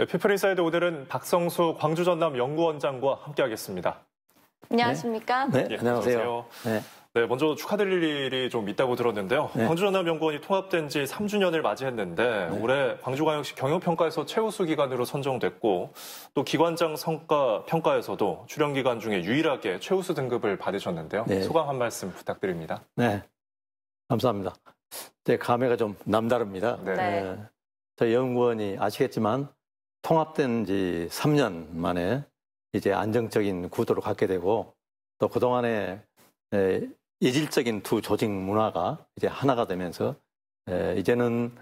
네, 피프리사이드 오늘은 박성수 광주 전남 연구원장과 함께하겠습니다. 안녕하십니까? 네, 네 안녕하세요. 네. 네. 먼저 축하드릴 일이 좀 있다고 들었는데요. 네. 광주 전남 연구원이 통합된 지 3주년을 맞이했는데 네. 올해 광주광역시 경영평가에서 최우수 기관으로 선정됐고 또 기관장 성과 평가에서도 출연 기관 중에 유일하게 최우수 등급을 받으셨는데요. 네. 소감 한 말씀 부탁드립니다. 네, 감사합니다. 네, 감회가 좀 남다릅니다. 저희 연구원이 아시겠지만 통합된 지 3년 만에 이제 안정적인 구도를 갖게 되고 또 그동안에 이질적인 두 조직 문화가 이제 하나가 되면서 이제는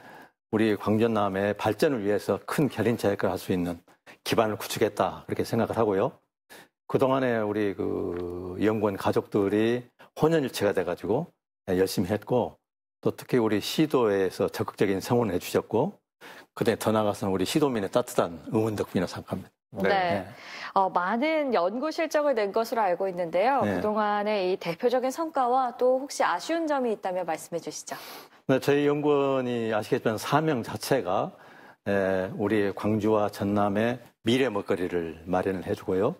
우리 광전남의 발전을 위해서 큰결인체 역할을 할 수 있는 기반을 구축했다 그렇게 생각을 하고요. 그동안에 우리 그 연구원 가족들이 혼연일체가 돼가지고 열심히 했고 또 특히 우리 시도에서 적극적인 성원을 해주셨고 그때 더 나가서는 우리 시도민의 따뜻한 응원 덕분이라 생각합니다. 네. 네. 어, 많은 연구 실적을 낸 것으로 알고 있는데요. 네. 그동안의 이 대표적인 성과와 또 혹시 아쉬운 점이 있다면 말씀해 주시죠. 네, 저희 연구원이 아시겠지만 사명 자체가 에, 우리 광주와 전남의 미래 먹거리를 마련을 해주고요.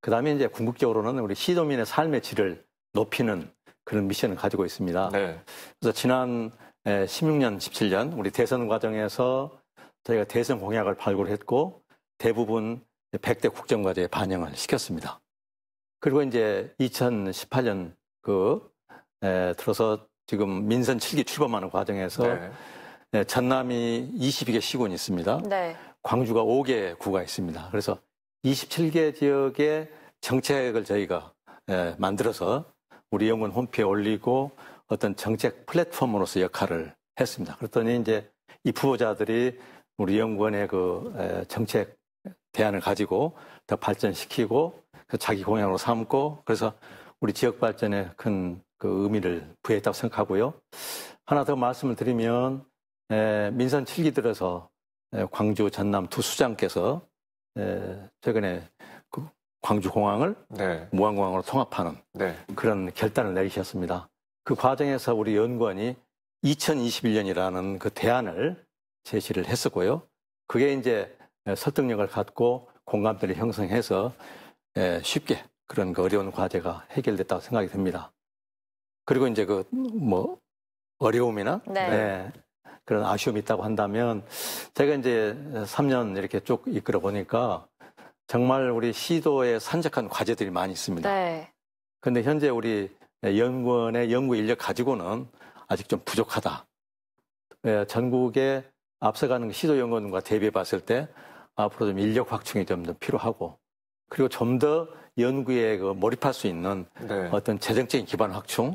그 다음에 이제 궁극적으로는 우리 시도민의 삶의 질을 높이는 그런 미션을 가지고 있습니다. 네. 그래서 지난 16년, 예, 17년 우리 대선 과정에서 저희가 대선 공약을 발굴했고 대부분 100대 국정과제에 반영을 시켰습니다. 그리고 이제 2018년 그 에, 예, 들어서 지금 민선 7기 출범하는 과정에서 네. 에, 예, 전남이 22개 시군이 있습니다. 네. 광주가 5개 구가 있습니다. 그래서 27개 지역의 정책을 저희가 에, 만들어서 우리 영문 홈피에 올리고 어떤 정책 플랫폼으로서 역할을 했습니다. 그랬더니 이제 이 후보자들이 우리 연구원의 그 정책 대안을 가지고 더 발전시키고 그 자기 공약으로 삼고 그래서 우리 지역 발전에 큰 그 의미를 부여했다고 생각하고요. 하나 더 말씀을 드리면 에, 민선 7기 들어서 에, 광주 전남 두 수장께서 에, 최근에 그 광주공항을 네. 무안공항으로 통합하는 네. 그런 결단을 내리셨습니다. 그 과정에서 우리 연구원이 2021년이라는 그 대안을 제시를 했었고요. 그게 이제 설득력을 갖고 공감대를 형성해서 예, 쉽게 그런 그 어려운 과제가 해결됐다고 생각이 듭니다. 그리고 이제 그 뭐 어려움이나 네. 네, 그런 아쉬움이 있다고 한다면 제가 이제 3년 이렇게 쭉 이끌어 보니까 정말 우리 시도에 산적한 과제들이 많이 있습니다. 그런데 네. 현재 우리 네, 연구원의 연구 인력 가지고는 아직 좀 부족하다. 네, 전국에 앞서가는 시도 연구원과 대비해 봤을 때 앞으로 좀 인력 확충이 좀더 필요하고 그리고 좀 더 연구에 그 몰입할 수 있는 네. 어떤 재정적인 기반 확충.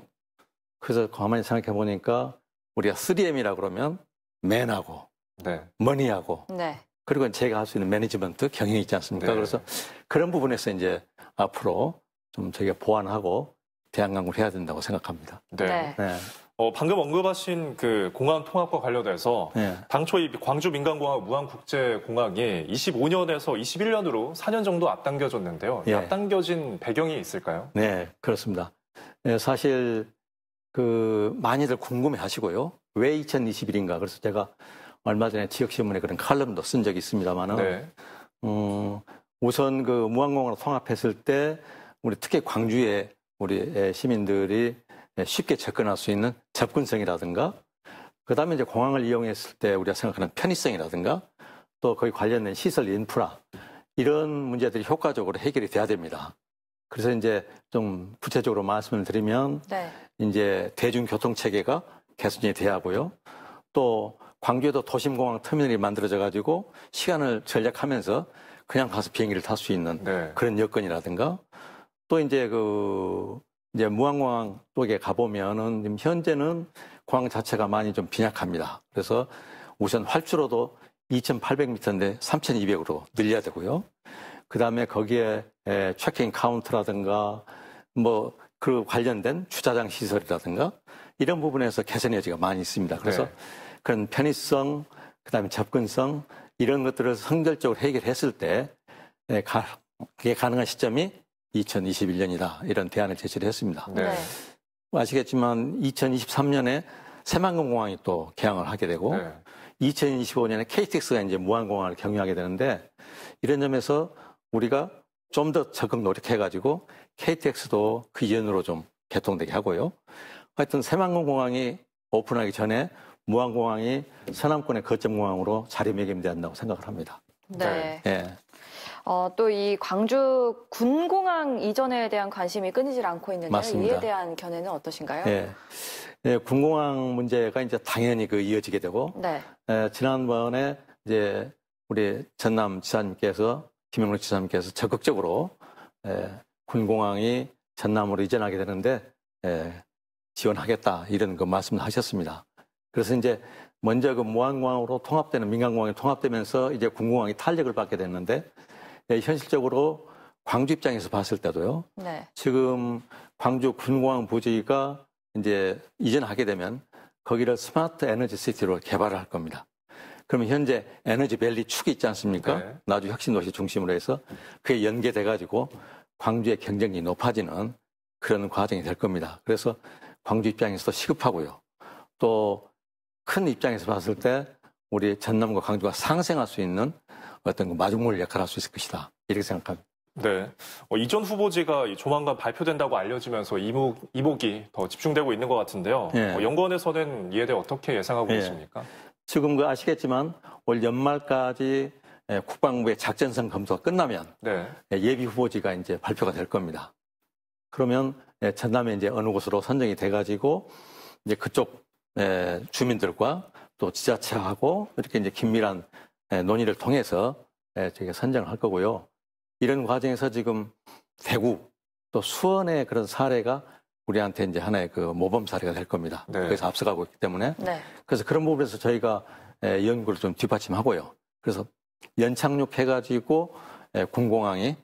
그래서 가만히 생각해 보니까 우리가 3M이라 그러면 맨하고 네. 머니하고 네. 그리고 제가 할 수 있는 매니지먼트 경영이 있지 않습니까? 네. 그래서 그런 부분에서 이제 앞으로 좀 저희가 보완하고 대한항공을 해야 된다고 생각합니다. 네. 네. 네. 어, 방금 언급하신 그 공항 통합과 관련해서 네. 당초 이 광주 민간공항 무한국제공항이 25년에서 21년으로 4년 정도 앞당겨졌는데요. 네. 앞당겨진 배경이 있을까요? 네, 그렇습니다. 네, 사실 그 많이들 궁금해 하시고요. 왜 2021인가? 그래서 제가 얼마 전에 지역신문에 그런 칼럼도 쓴 적이 있습니다만은 네. 음, 우선 그무한공항으로 통합했을 때 우리 특히 광주에 우리 시민들이 쉽게 접근할 수 있는 접근성이라든가 그다음에 이제 공항을 이용했을 때 우리가 생각하는 편의성이라든가 또 거기 관련된 시설 인프라 이런 문제들이 효과적으로 해결이 돼야 됩니다. 그래서 이제 좀 구체적으로 말씀을 드리면 네. 이제 대중교통 체계가 개선이 돼야 하고요. 또 광주에도 도심공항 터미널이 만들어져 가지고 시간을 절약하면서 그냥 가서 비행기를 탈 수 있는 네. 그런 여건이라든가 또 이제 그 이제 무항공항 쪽에 가보면은 지금 현재는 공항 자체가 많이 좀 빈약합니다. 그래서 우선 활주로도 2,800m인데 3,200으로 늘려야 되고요. 뭐 그 다음에 거기에 체킹 카운트라든가 뭐 그 관련된 주차장 시설이라든가 이런 부분에서 개선 여지가 많이 있습니다. 그래서 네. 그런 편의성, 그 다음에 접근성 이런 것들을 성결적으로 해결했을 때 그게 가능한 시점이 2021년이다 이런 대안을 제시를 했습니다. 네. 네. 뭐 아시겠지만 2023년에 새만금 공항이 또 개항을 하게 되고 네. 2025년에 KTX가 이제 무한 공항을 경유하게 되는데 이런 점에서 우리가 좀 더 적극 노력해가지고 KTX도 그 이연으로 좀 개통되게 하고요. 하여튼 새만금 공항이 오픈하기 전에 무한 공항이 서남권의 거점 공항으로 자리매김돼야 한다고 생각을 합니다. 네. 네. 예. 어, 또 이 광주 군공항 이전에 대한 관심이 끊이질 않고 있는데 맞습니다. 이에 대한 견해는 어떠신가요? 네. 네, 군공항 문제가 이제 당연히 그 이어지게 되고 네. 에, 지난번에 이제 우리 전남 지사님께서 김영록 지사님께서 적극적으로 에, 군공항이 전남으로 이전하게 되는데 에, 지원하겠다 이런 그 말씀을 하셨습니다. 그래서 이제 먼저 그무한공항으로 통합되는 민간공항이 통합되면서 이제 군공항이 탄력을 받게 됐는데 네, 현실적으로 광주 입장에서 봤을 때도요. 네. 지금 광주 군공항 부지가 이제 이전하게 되면 거기를 스마트 에너지 시티로 개발을 할 겁니다. 그러면 현재 에너지 밸리 축이 있지 않습니까? 네. 나주 혁신도시 중심으로 해서 그게 연계돼 가지고 광주의 경쟁력이 높아지는 그런 과정이 될 겁니다. 그래서 광주 입장에서도 시급하고요. 또 큰 입장에서 봤을 때 우리 전남과 광주가 상생할 수 있는 어떤 그 마중물 역할을 할 수 있을 것이다. 이렇게 생각합니다. 네. 어, 이전 후보지가 조만간 발표된다고 알려지면서 이목, 이목이 더 집중되고 있는 것 같은데요. 예. 어, 연구원에서는 이에 대해 어떻게 예상하고 예. 계십니까? 지금 그 아시겠지만 올 연말까지 예, 국방부의 작전성 검토가 끝나면 네. 예, 예비 후보지가 이제 발표가 될 겁니다. 그러면 예, 전남에 이제 어느 곳으로 선정이 돼가지고 이제 그쪽 주민들과 또 지자체하고 이렇게 이제 긴밀한 예, 논의를 통해서 예, 저희가 선정을 할 거고요. 이런 과정에서 지금 대구 또 수원의 그런 사례가 우리한테 이제 하나의 그 모범 사례가 될 겁니다. 네. 그래서 앞서가고 있기 때문에 네. 그래서 그런 부분에서 저희가 예, 연구를 좀 뒷받침하고요. 그래서 연착륙해가지고 공공항이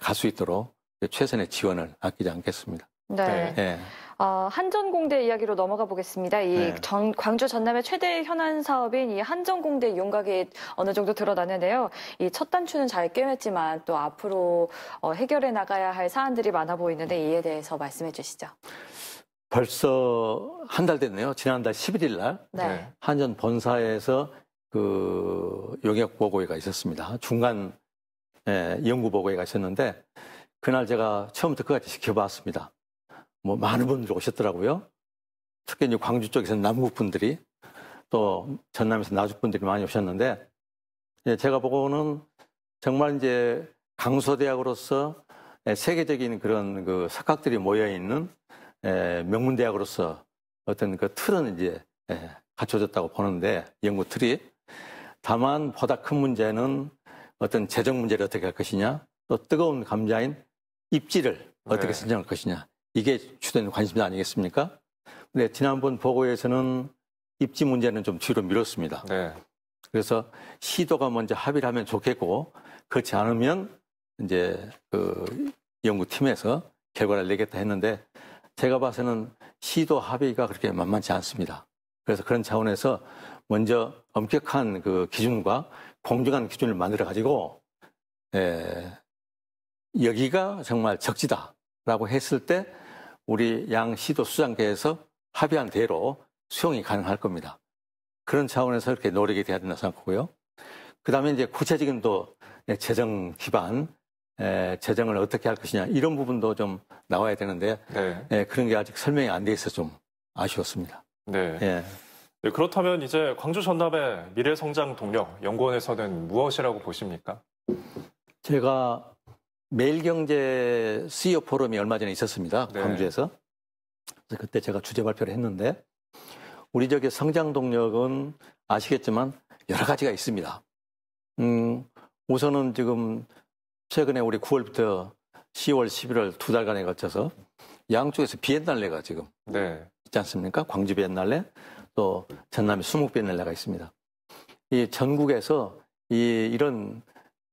갈 수 있도록 최선의 지원을 아끼지 않겠습니다. 네. 네. 어, 한전공대 이야기로 넘어가 보겠습니다. 이 네. 전, 광주 전남의 최대 현안 사업인 이 한전공대 윤곽이 어느 정도 드러나는데요. 이 첫 단추는 잘 꿰맸지만 또 앞으로 어, 해결해 나가야 할 사안들이 많아 보이는데 이에 대해서 말씀해 주시죠. 벌써 한 달 됐네요. 지난달 11일 날 네. 네. 한전 본사에서 그 용역 보고회가 있었습니다. 중간 예, 연구 보고회가 있었는데 그날 제가 처음부터 끝까지 지켜봤습니다. 뭐 많은 분들 이 오셨더라고요. 특히 이제 광주 쪽에서는 남국 분들이 또 전남에서 나주 분들이 많이 오셨는데 예, 제가 보고는 정말 이제 강서대학으로서 예, 세계적인 그런 그 석학들이 모여 있는 예, 명문대학으로서 어떤 그 틀은 이제 갖춰졌다고 보는데 연구 틀이 다만 보다 큰 문제는 어떤 재정 문제를 어떻게 할 것이냐 또 뜨거운 감자인 입지를 어떻게 네. 선정할 것이냐 이게 주된 관심사 아니겠습니까? 근데 지난번 보고에서는 입지 문제는 좀 뒤로 미뤘습니다. 네. 그래서 시도가 먼저 합의를 하면 좋겠고 그렇지 않으면 이제 그 연구팀에서 결과를 내겠다 했는데 제가 봐서는 시도 합의가 그렇게 만만치 않습니다. 그래서 그런 차원에서 먼저 엄격한 그 기준과 공정한 기준을 만들어 가지고 예, 여기가 정말 적지다라고 했을 때 우리 양 시도 수장계에서 합의한 대로 수용이 가능할 겁니다. 그런 차원에서 이렇게 노력이 돼야 된다고 생각하고요. 그 다음에 이제 구체적인 또 예, 재정 기반, 예, 재정을 어떻게 할 것이냐 이런 부분도 좀 나와야 되는데 네. 예, 그런 게 아직 설명이 안 돼 있어 서좀 아쉬웠습니다. 네. 예. 네, 그렇다면 이제 광주 전남의 미래 성장 동력 연구원에서는 무엇이라고 보십니까? 제가 매일경제 CEO 포럼이 얼마 전에 있었습니다. 네. 광주에서. 그래서 그때 제가 주제 발표를 했는데 우리 지역의 성장 동력은 아시겠지만 여러 가지가 있습니다. 음, 우선은 지금 최근에 우리 9월부터 10월, 11월 두 달간에 걸쳐서 양쪽에서 비엔날레가 지금 네. 있지 않습니까? 광주 비엔날레 또 전남의 수목 비엔날레가 있습니다. 이 전국에서 이 이런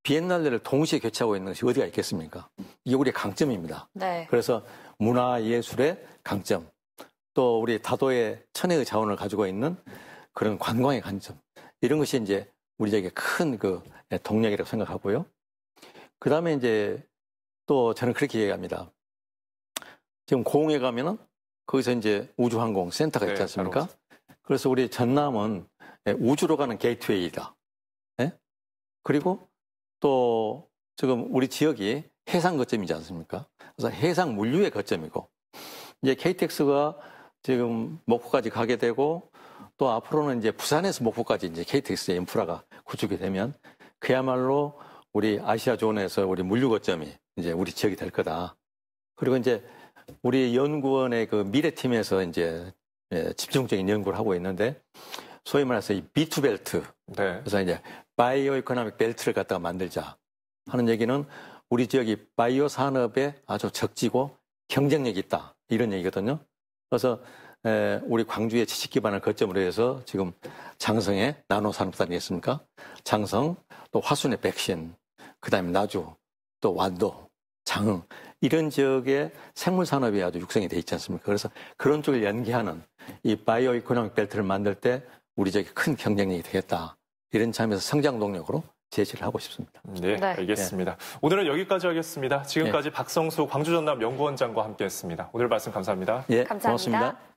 비엔날레를 동시에 개최하고 있는 것이 어디가 있겠습니까? 이게 우리의 강점입니다. 네. 그래서 문화 예술의 강점, 또 우리 다도의 천혜의 자원을 가지고 있는 그런 관광의 강점 이런 것이 이제 우리에게 큰 그 동력이라고 생각하고요. 그 다음에 이제 또 저는 그렇게 얘기합니다. 지금 공에 가면은 거기서 이제 우주항공 센터가 네, 있지 않습니까? 네, 그래서 우리 전남은 우주로 가는 게이트웨이다. 네? 그리고 또 지금 우리 지역이 해상 거점이지 않습니까? 그래서 해상 물류의 거점이고 이제 KTX가 지금 목포까지 가게 되고 또 앞으로는 이제 부산에서 목포까지 이제 KTX의 인프라가 구축이 되면 그야말로 우리 아시아 존에서 우리 물류 거점이 이제 우리 지역이 될 거다. 그리고 이제 우리 연구원의 그 미래팀에서 이제 예, 집중적인 연구를 하고 있는데 소위 말해서 이 B2 벨트. 네. 그래서 이제 바이오 이코노믹 벨트를 갖다가 만들자 하는 얘기는 우리 지역이 바이오 산업에 아주 적지고 경쟁력이 있다 이런 얘기거든요. 그래서 우리 광주의 지식 기반을 거점으로 해서 지금 장성의 나노 산업단이 있습니까? 장성 또 화순의 백신 그다음에 나주 또 완도 장흥 이런 지역의 생물 산업이 아주 육성이 돼 있지 않습니까? 그래서 그런 쪽을 연계하는 이 바이오 이코노믹 벨트를 만들 때 우리 지역이 큰 경쟁력이 되겠다. 이런 점에서 성장 동력으로 제시를 하고 싶습니다. 네, 네. 알겠습니다. 네. 오늘은 여기까지 하겠습니다. 지금까지 네. 박성수 광주전남 연구원장과 함께했습니다. 오늘 말씀 감사합니다. 예, 감사합니다. 고맙습니다.